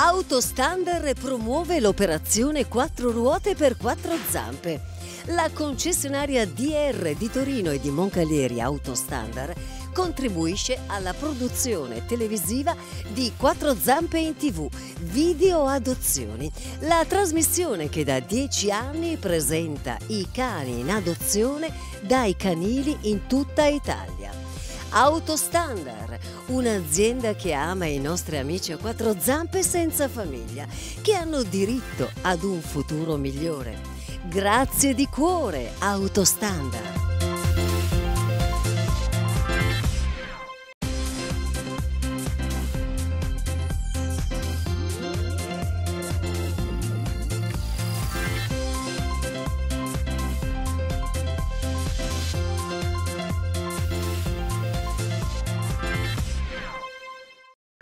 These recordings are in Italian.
Autostandard promuove l'operazione quattro ruote per quattro zampe. La concessionaria DR di Torino e di Moncalieri Autostandard contribuisce alla produzione televisiva di Quattro zampe in tv, Video Adozioni, la trasmissione che da dieci anni presenta i cani in adozione dai canili in tutta Italia. Autostandard, un'azienda che ama i nostri amici a quattro zampe senza famiglia, che hanno diritto ad un futuro migliore. Grazie di cuore, Autostandard.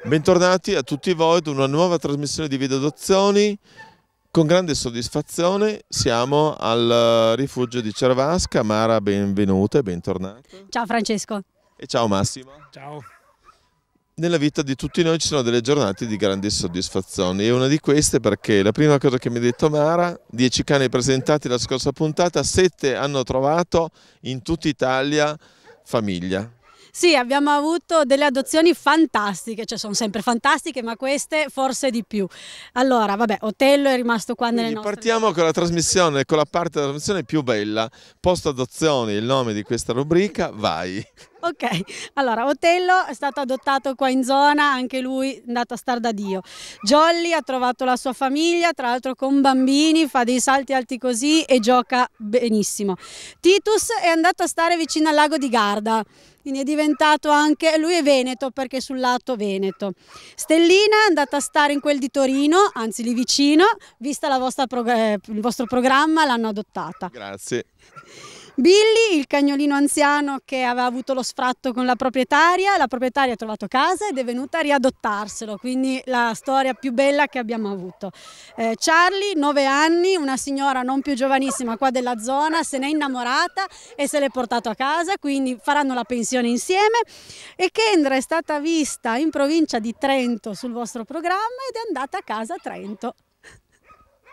Bentornati a tutti voi ad una nuova trasmissione di video adozioni. Con grande soddisfazione siamo al eh, rifugio di Cervasca. Mara, benvenuta e bentornata. Ciao Francesco. E ciao Massimo. Ciao. Nella vita di tutti noi ci sono delle giornate di grandi soddisfazioni e una di queste perché la prima cosa che mi ha detto Mara, 10 cani presentati la scorsa puntata, 7 hanno trovato in tutta Italia famiglia sì, abbiamo avuto delle adozioni fantastiche, cioè sono sempre fantastiche, ma queste forse di più. Allora, vabbè, Otello è rimasto qua nelle Quindi nostre... Partiamo con la trasmissione, con la parte della trasmissione più bella, post adozioni, il nome di questa rubrica, vai. Ok, allora Otello è stato adottato qua in zona, anche lui è andato a star da Dio. Jolly ha trovato la sua famiglia, tra l'altro con bambini, fa dei salti alti così e gioca benissimo. Titus è andato a stare vicino al lago di Garda, quindi è diventato anche, lui è veneto perché è sul lato veneto. Stellina è andata a stare in quel di Torino, anzi lì vicino, vista vostra, eh, il vostro programma l'hanno adottata. Grazie. Billy, il cagnolino anziano che aveva avuto lo sfratto con la proprietaria, la proprietaria ha trovato casa ed è venuta a riadottarselo, quindi la storia più bella che abbiamo avuto. Eh, Charlie, 9 anni, una signora non più giovanissima qua della zona, se n'è innamorata e se l'è portato a casa, quindi faranno la pensione insieme e Kendra è stata vista in provincia di Trento sul vostro programma ed è andata a casa a Trento.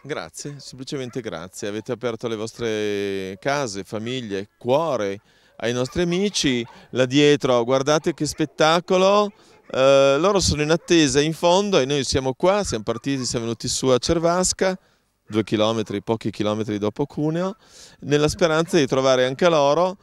Grazie, semplicemente grazie. Avete aperto le vostre case, famiglie, cuore ai nostri amici. Là dietro, guardate che spettacolo. Eh, loro sono in attesa in fondo e noi siamo qua, siamo partiti, siamo venuti su a Cervasca, due chilometri, pochi chilometri dopo Cuneo, nella speranza di trovare anche loro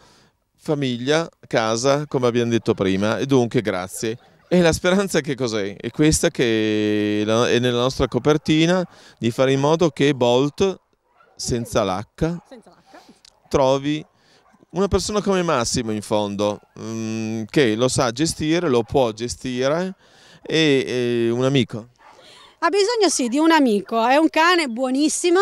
famiglia, casa, come abbiamo detto prima. E dunque grazie. E la speranza che cos'è? È questa che è nella nostra copertina di fare in modo che Bolt, senza l'H, trovi una persona come Massimo in fondo, mm, che lo sa gestire, lo può gestire, e un amico. Ha bisogno sì di un amico, è un cane buonissimo,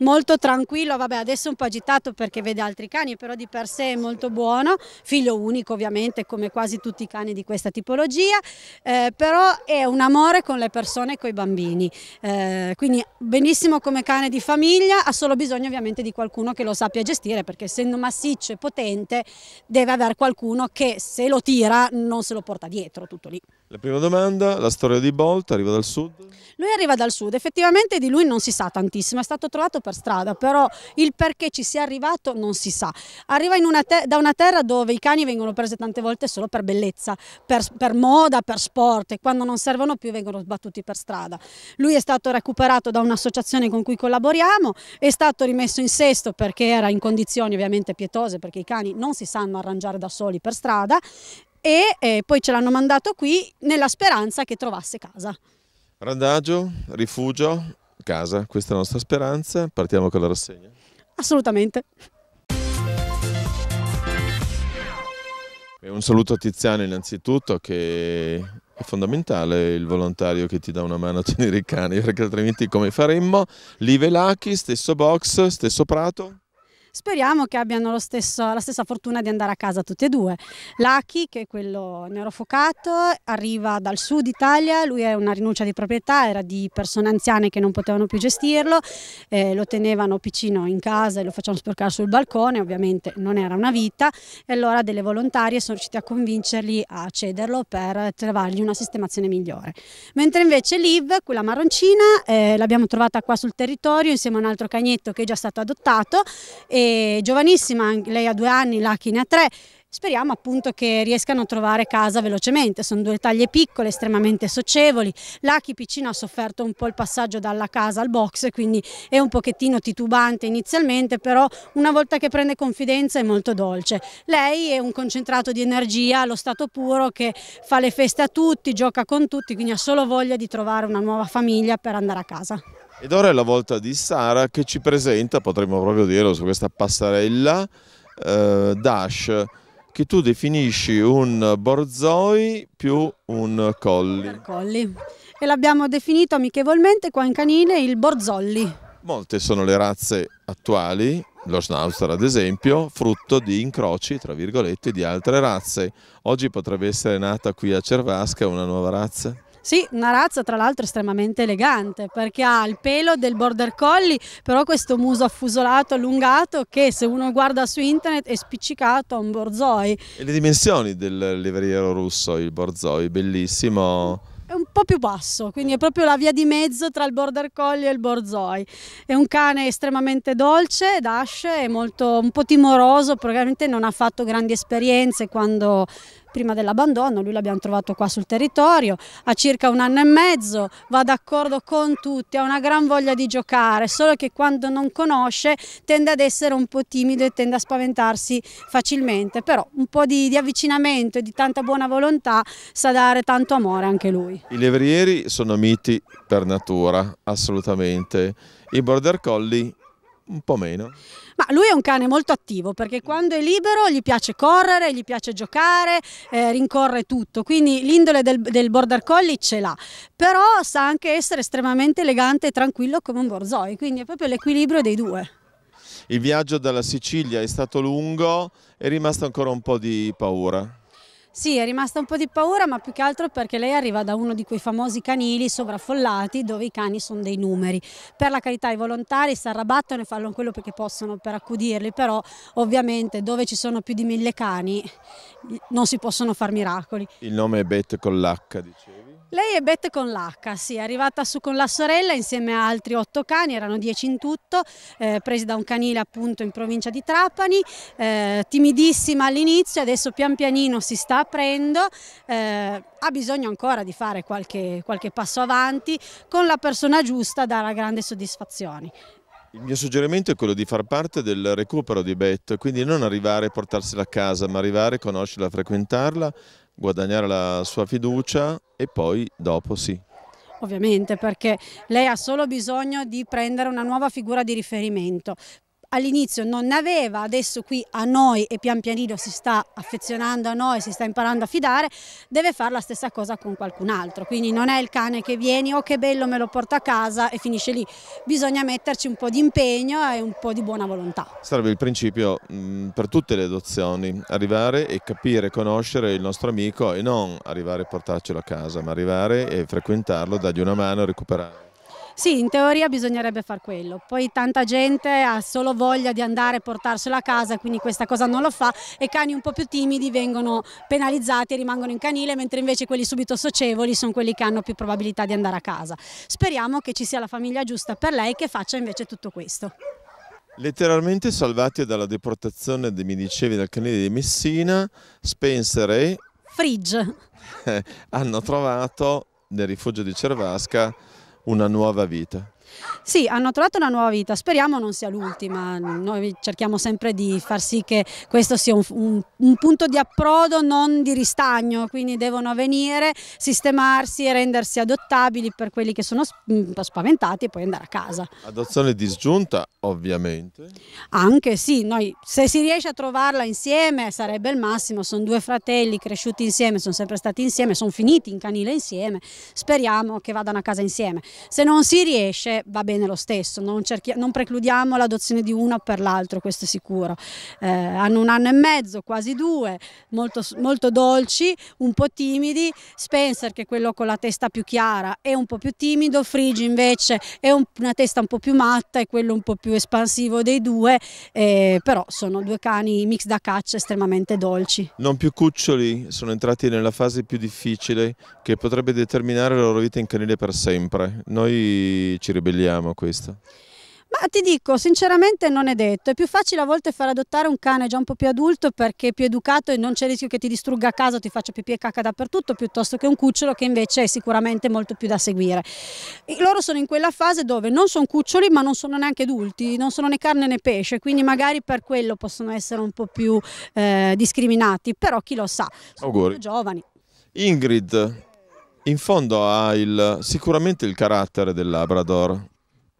molto tranquillo, vabbè adesso è un po' agitato perché vede altri cani, però di per sé è molto buono, figlio unico ovviamente come quasi tutti i cani di questa tipologia, eh, però è un amore con le persone e con i bambini, eh, quindi benissimo come cane di famiglia, ha solo bisogno ovviamente di qualcuno che lo sappia gestire perché essendo massiccio e potente deve avere qualcuno che se lo tira non se lo porta dietro tutto lì. La prima domanda, la storia di Bolt, arriva dal sud? Lui arriva dal sud, effettivamente di lui non si sa tantissimo, è stato trovato per strada, però il perché ci sia arrivato non si sa. Arriva una da una terra dove i cani vengono presi tante volte solo per bellezza, per, per, moda, per sport e quando non servono più vengono sbattuti per strada. Lui è stato recuperato da un'associazione con cui collaboriamo, è stato rimesso in sesto perché era in condizioni ovviamente pietose perché i cani non si sanno arrangiare da soli per strada e eh, poi ce l'hanno mandato qui nella speranza che trovasse casa. Radagio, rifugio, casa, questa è la nostra speranza, partiamo con la rassegna. Assolutamente. un saluto a Tiziano innanzitutto che è fondamentale il volontario che ti dà una mano a tenere i cani perché altrimenti come faremmo? Live Lachi, stesso box, stesso prato? Speriamo che abbiano stesso, la stessa fortuna di andare a casa tutti e due. Lucky, che è quello nero focato, arriva dal sud Italia, lui è una rinuncia di proprietà, era di persone anziane che non potevano più gestirlo, eh, lo tenevano piccino in casa e lo facevano sporcare sul balcone, ovviamente non era una vita, e allora delle volontarie sono riuscite a convincerli a cederlo per trovargli una sistemazione migliore. Mentre invece Liv, quella marroncina, eh, l'abbiamo trovata qua sul territorio insieme a un altro cagnetto che è già stato adottato e e eh, giovanissima, lei ha due anni, Lucky ne ha tre, Speriamo appunto che riescano a trovare casa velocemente, sono due taglie piccole, estremamente socievoli. L'Achi Piccino ha sofferto un po' il passaggio dalla casa al box, quindi è un pochettino titubante inizialmente, però una volta che prende confidenza è molto dolce. Lei è un concentrato di energia allo stato puro che fa le feste a tutti, gioca con tutti, quindi ha solo voglia di trovare una nuova famiglia per andare a casa. Ed ora è la volta di Sara che ci presenta, potremmo proprio dirlo, su questa passarella eh, Dash che tu definisci un borzoi più un colli. colli. E l'abbiamo definito amichevolmente qua in canile il borzolli. Molte sono le razze attuali, lo schnauzer ad esempio, frutto di incroci, tra virgolette, di altre razze. Oggi potrebbe essere nata qui a Cervasca una nuova razza? Sì, una razza tra l'altro estremamente elegante perché ha il pelo del border collie, però questo muso affusolato, allungato che se uno guarda su internet è spiccicato a un borzoi. E le dimensioni del levriero russo, il borzoi, bellissimo è un po' più basso, quindi è proprio la via di mezzo tra il border collie e il borzoi. È un cane estremamente dolce, d'asce, è molto, un po' timoroso, probabilmente non ha fatto grandi esperienze quando prima dell'abbandono, lui l'abbiamo trovato qua sul territorio, ha circa un anno e mezzo, va d'accordo con tutti, ha una gran voglia di giocare, solo che quando non conosce tende ad essere un po' timido e tende a spaventarsi facilmente, però un po' di, di avvicinamento e di tanta buona volontà sa dare tanto amore anche lui. I levrieri sono miti per natura, assolutamente, i border collie un po' meno. Ma lui è un cane molto attivo perché mm. quando è libero gli piace correre, gli piace giocare, eh, rincorre tutto, quindi l'indole del, del, border collie ce l'ha, però sa anche essere estremamente elegante e tranquillo come un borzoi, quindi è proprio l'equilibrio dei due. Il viaggio dalla Sicilia è stato lungo, è rimasta ancora un po' di paura. Sì, è rimasta un po' di paura, ma più che altro perché lei arriva da uno di quei famosi canili sovraffollati dove i cani sono dei numeri. Per la carità i volontari si arrabattano e fanno quello che possono per accudirli, però ovviamente dove ci sono più di mille cani non si possono fare miracoli. Il nome è Bet con l'H, dicevi? Lei è Beth con l'H, sì, è arrivata su con la sorella insieme a altri otto cani, erano dieci in tutto, eh, presi da un canile appunto in provincia di Trapani, eh, timidissima all'inizio, adesso pian pianino si sta aprendo, eh, ha bisogno ancora di fare qualche, qualche passo avanti, con la persona giusta darà grande soddisfazione. Il mio suggerimento è quello di far parte del recupero di Beth, quindi non arrivare e portarsela a casa, ma arrivare, conoscerla, frequentarla guadagnare la sua fiducia e poi dopo sì. Ovviamente perché lei ha solo bisogno di prendere una nuova figura di riferimento, all'inizio non ne aveva, adesso qui a noi e pian pianino si sta affezionando a noi, si sta imparando a fidare, deve fare la stessa cosa con qualcun altro, quindi non è il cane che vieni, oh che bello me lo porto a casa e finisce lì, bisogna metterci un po' di impegno e un po' di buona volontà. Sarebbe il principio mh, mm, per tutte le adozioni, arrivare e capire, conoscere il nostro amico e non arrivare e portarcelo a casa, ma arrivare e frequentarlo, dargli una mano e recuperarlo. Sì, in teoria bisognerebbe far quello, poi tanta gente ha solo voglia di andare e portarsela a casa, quindi questa cosa non lo fa e cani un po' più timidi vengono penalizzati e rimangono in canile, mentre invece quelli subito socievoli sono quelli che hanno più probabilità di andare a casa. Speriamo che ci sia la famiglia giusta per lei che faccia invece tutto questo. Letteralmente salvati dalla deportazione, mi dicevi, dal canile di Messina, Spencer e... Fridge. hanno trovato nel rifugio di Cervasca una nuova vita. Sì, hanno trovato una nuova vita, speriamo non sia l'ultima, noi cerchiamo sempre di far sì che questo sia un, un, un, punto di approdo, non di ristagno, quindi devono venire, sistemarsi e rendersi adottabili per quelli che sono mm, spaventati e poi andare a casa. Adozione disgiunta ovviamente? Anche sì, noi, se si riesce a trovarla insieme sarebbe il massimo, sono due fratelli cresciuti insieme, sono sempre stati insieme, sono finiti in canile insieme, speriamo che vadano a casa insieme. Se non si riesce va bene lo stesso, non, non precludiamo l'adozione di uno per l'altro, questo è sicuro. Eh, hanno un anno e mezzo, quasi due, molto, molto dolci, un po' timidi, Spencer che è quello con la testa più chiara è un po' più timido, Frigi invece è un, una testa un po' più matta e quello un po' più espansivo dei due, eh, però sono due cani mix da caccia estremamente dolci. Non più cuccioli, sono entrati nella fase più difficile che potrebbe determinare la loro vita in canile per sempre. Noi ci ribelliamo ribelliamo a questo? Ma ti dico, sinceramente non è detto. È più facile a volte far adottare un cane già un po' più adulto perché è più educato e non c'è rischio che ti distrugga a casa ti faccia pipì e cacca dappertutto, piuttosto che un cucciolo che invece è sicuramente molto più da seguire. E loro sono in quella fase dove non sono cuccioli ma non sono neanche adulti, non sono né carne né pesce, quindi magari per quello possono essere un po' più eh, discriminati, però chi lo sa, sono giovani. Ingrid, in fondo ha il, sicuramente il carattere del Labrador.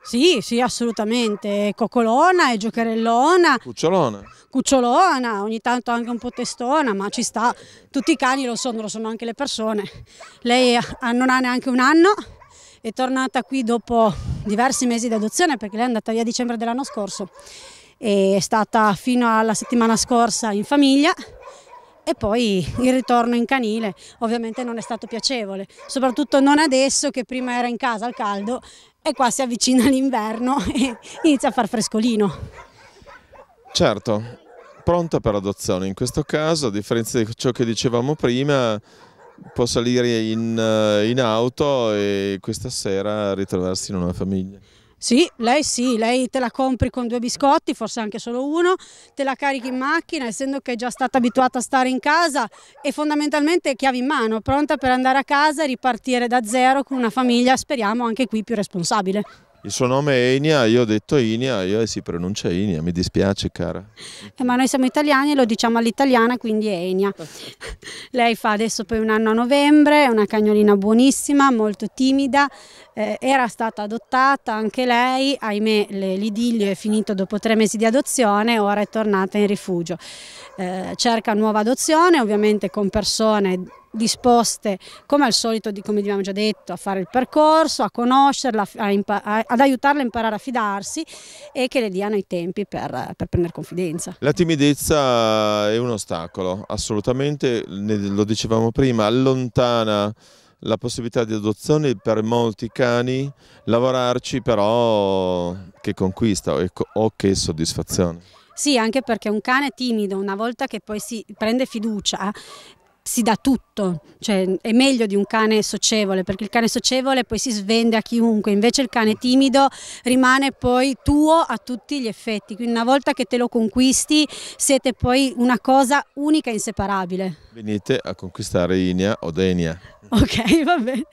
Sì, sì, assolutamente. È coccolona, è giocherellona. Cucciolona. Cucciolona, ogni tanto anche un po' testona, ma ci sta. Tutti i cani lo sono, lo sono anche le persone. Lei non ha neanche un anno, è tornata qui dopo diversi mesi di adozione perché lei è andata via a dicembre dell'anno scorso. È stata fino alla settimana scorsa in famiglia e poi il ritorno in canile ovviamente non è stato piacevole, soprattutto non adesso che prima era in casa al caldo e qua si avvicina l'inverno e inizia a far frescolino. Certo, pronta per l'adozione in questo caso, a differenza di ciò che dicevamo prima, può salire in, eh, in auto e questa sera ritrovarsi in una famiglia. Sì, lei sì, lei te la compri con due biscotti, forse anche solo uno, te la carichi in macchina, essendo che è già stata abituata a stare in casa e fondamentalmente chiavi in mano, pronta per andare a casa e ripartire da zero con una famiglia, speriamo anche qui più responsabile. Il suo nome è Inia, io ho detto Inia, io si pronuncia Inia, mi dispiace cara. Eh, ma noi siamo italiani e lo diciamo all'italiana, quindi è Enia. Lei fa adesso poi un anno a novembre, è una cagnolina buonissima, molto timida, eh, era stata adottata anche lei, ahimè l'idillio è finito dopo tre mesi di adozione, ora è tornata in rifugio. Eh, cerca nuova adozione, ovviamente con persone disposte come al solito, come abbiamo già detto, a fare il percorso, a conoscerla, a ad aiutarla a imparare a fidarsi e che le diano i tempi per, per prendere confidenza. La timidezza è un ostacolo, assolutamente, lo dicevamo prima, allontana la possibilità di adozione per molti cani, lavorarci però che conquista o che soddisfazione. Sì, anche perché un cane timido, una volta che poi si prende fiducia, si dà tutto, cioè è meglio di un cane socievole, perché il cane socievole poi si svende a chiunque, invece il cane timido rimane poi tuo a tutti gli effetti, quindi una volta che te lo conquisti siete poi una cosa unica e inseparabile. Venite a conquistare Inia o Denia. Ok, va bene.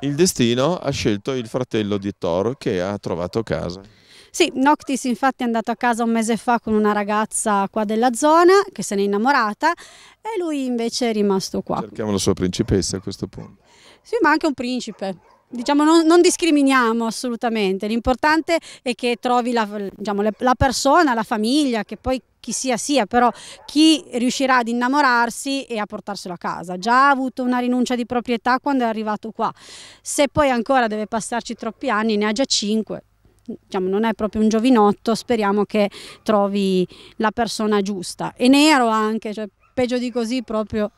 Il destino ha scelto il fratello di Thor che ha trovato casa. Sì, Noctis infatti è andato a casa un mese fa con una ragazza qua della zona che se n'è innamorata e lui invece è rimasto qua. Cerchiamo la sua principessa a questo punto. Sì, ma anche un principe. Diciamo, non, non discriminiamo assolutamente, l'importante è che trovi la, diciamo, la persona, la famiglia, che poi chi sia sia, però chi riuscirà ad innamorarsi e a portarselo a casa. Già ha avuto una rinuncia di proprietà quando è arrivato qua, se poi ancora deve passarci troppi anni, ne ha già cinque diciamo, non è proprio un giovinotto, speriamo che trovi la persona giusta. E nero anche, cioè peggio di così proprio...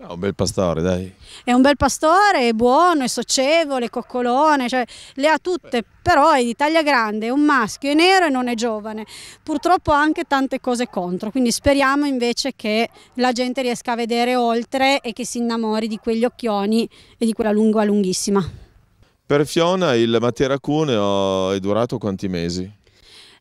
È un bel pastore, dai. È un bel pastore, è buono, è socievole, è coccolone, cioè le ha tutte, però è di taglia grande, è un maschio, è nero e non è giovane. Purtroppo ha anche tante cose contro, quindi speriamo invece che la gente riesca a vedere oltre e che si innamori di quegli occhioni e di quella lingua lunghissima. Per Fiona il Matera Cuneo è durato quanti mesi?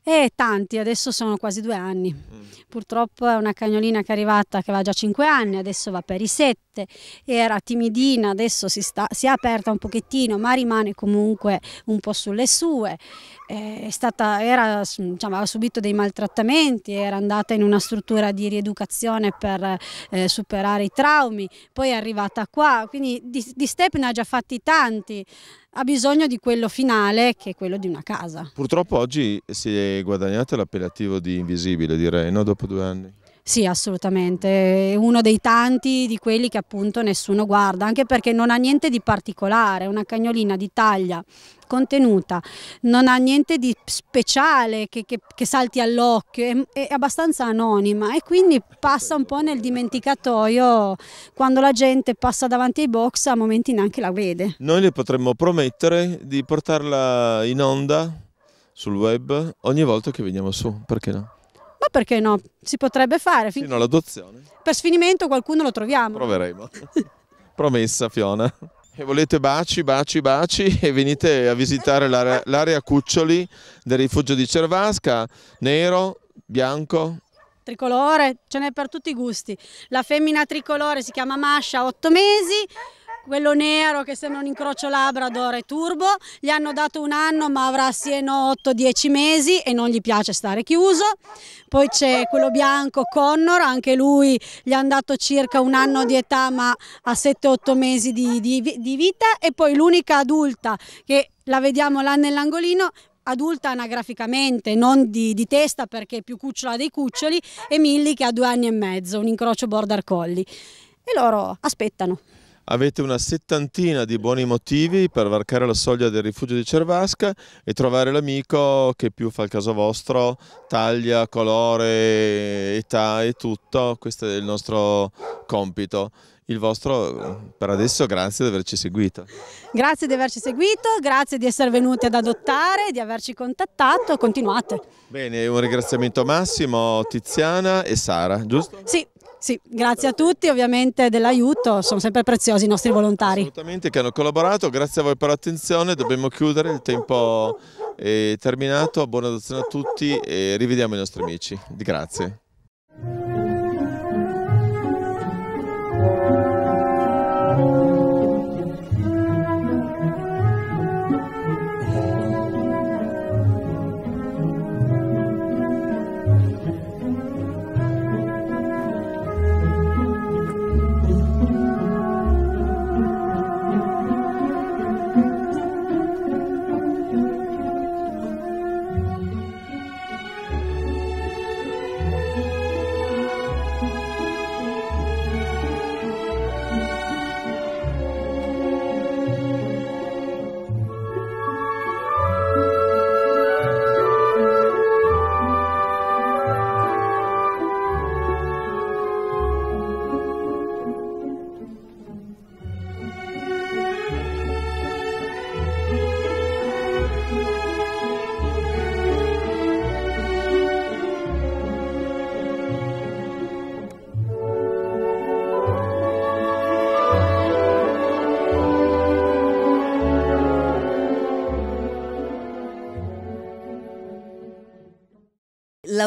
Eh, tanti, adesso sono quasi due anni. Mm. Purtroppo è una cagnolina che è arrivata che aveva già cinque anni, adesso va per i sette, era timidina, adesso si, sta, si è aperta un pochettino, ma rimane comunque un po' sulle sue. Eh, stata, era, diciamo, aveva subito dei maltrattamenti, era andata in una struttura di rieducazione per eh, superare i traumi, poi è arrivata qua, quindi di, di step ne ha già fatti tanti ha bisogno di quello finale che è quello di una casa. Purtroppo oggi si è guadagnato l'appellativo di invisibile direi, no? dopo due anni. Sì, assolutamente, è uno dei tanti di quelli che appunto nessuno guarda, anche perché non ha niente di particolare, è una cagnolina di taglia contenuta, non ha niente di speciale che, che, che salti all'occhio, è, è, abbastanza anonima e quindi passa un po' nel dimenticatoio quando la gente passa davanti ai box a momenti neanche la vede. Noi le potremmo promettere di portarla in onda sul web ogni volta che veniamo su, perché no? perché no? Si potrebbe fare. Fin... Fino all'adozione. Per sfinimento qualcuno lo troviamo. Proveremo. Promessa Fiona. E volete baci, baci, baci e venite a visitare l'area Cuccioli del rifugio di Cervasca, nero, bianco, tricolore, ce n'è per tutti i gusti. La femmina tricolore si chiama Masha, 8 mesi, quello nero che sembra un incrocio Labrador e Turbo, gli hanno dato un anno ma avrà assieme 8-10 mesi e non gli piace stare chiuso, poi c'è quello bianco Connor, anche lui gli hanno dato circa un anno di età ma ha 7-8 mesi di, di, di, vita e poi l'unica adulta che la vediamo là nell'angolino adulta anagraficamente, non di, di, testa perché è più cucciola dei cuccioli, e Millie che ha due anni e mezzo, un incrocio border collie. E loro aspettano avete una settantina di buoni motivi per varcare la soglia del rifugio di Cervasca e trovare l'amico che più fa il caso vostro, taglia, colore, età e tutto, questo è il nostro compito. Il vostro per adesso grazie di averci seguito. Grazie di averci seguito, grazie di essere venuti ad adottare, di averci contattato, continuate. Bene, un ringraziamento massimo Tiziana e Sara, giusto? Sì, sì, grazie a tutti ovviamente dell'aiuto, sono sempre preziosi i nostri volontari. Assolutamente che hanno collaborato, grazie a voi per l'attenzione, dobbiamo chiudere, il tempo è terminato, buona adozione a tutti e rivediamo i nostri amici. Grazie.